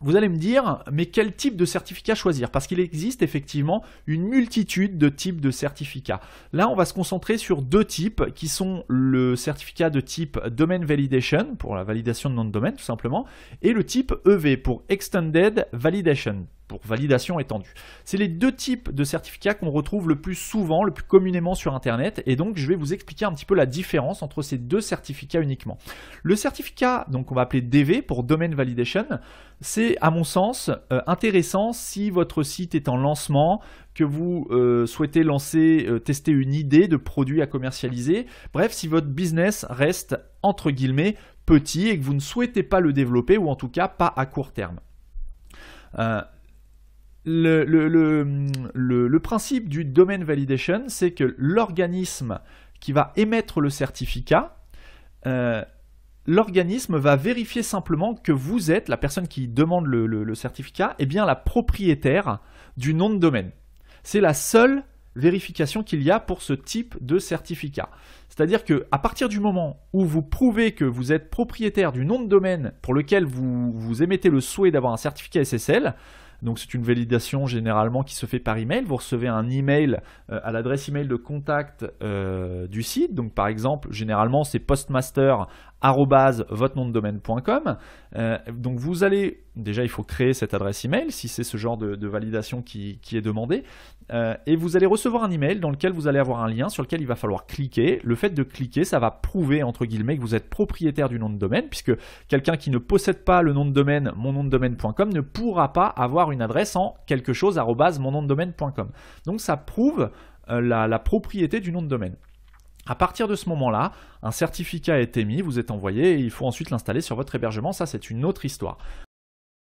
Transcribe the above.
Vous allez me dire, mais quel type de certificat choisir Parce qu'il existe effectivement une multitude de types de certificats. Là, on va se concentrer sur deux types qui sont le certificat de type Domain Validation, pour la validation de nom de domaine tout simplement, et le type EV pour Extended Validation, pour validation étendue. C'est les deux types de certificats qu'on retrouve le plus souvent, le plus communément sur Internet, et donc je vais vous expliquer un petit peu la différence entre ces deux certificats uniquement. Le certificat, donc on va appeler DV pour Domain Validation, c'est à mon sens euh, intéressant si votre site est en lancement, que vous euh, souhaitez lancer, euh, tester une idée de produit à commercialiser, bref, si votre business reste entre guillemets petit et que vous ne souhaitez pas le développer ou en tout cas pas à court terme le, principe du domain validation, c'est que l'organisme qui va émettre le certificat, euh, l'organisme va vérifier simplement que vous êtes, la personne qui demande le, certificat, et eh bien la propriétaire du nom de domaine. C'est la seule vérification qu'il y a pour ce type de certificat. C'est-à-dire que à partir du moment où vous prouvez que vous êtes propriétaire du nom de domaine pour lequel vous émettez le souhait d'avoir un certificat SSL, donc c'est une validation généralement qui se fait par email. Vous recevez un email euh, à l'adresse email de contact euh, du site. Donc par exemple, généralement c'est postmaster euh, donc vous allez déjà il faut créer cette adresse email si c'est ce genre de, validation qui, est demandé. Euh, et vous allez recevoir un email dans lequel vous allez avoir un lien sur lequel il va falloir cliquer. Le fait de cliquer, ça va prouver entre guillemets que vous êtes propriétaire du nom de domaine, puisque quelqu'un qui ne possède pas le nom de domaine monnomdedomaine.com ne pourra pas avoir une adresse en quelque chose Donc ça prouve euh, la, propriété du nom de domaine. À partir de ce moment-là, un certificat est émis, vous est envoyé et il faut ensuite l'installer sur votre hébergement. Ça, c'est une autre histoire.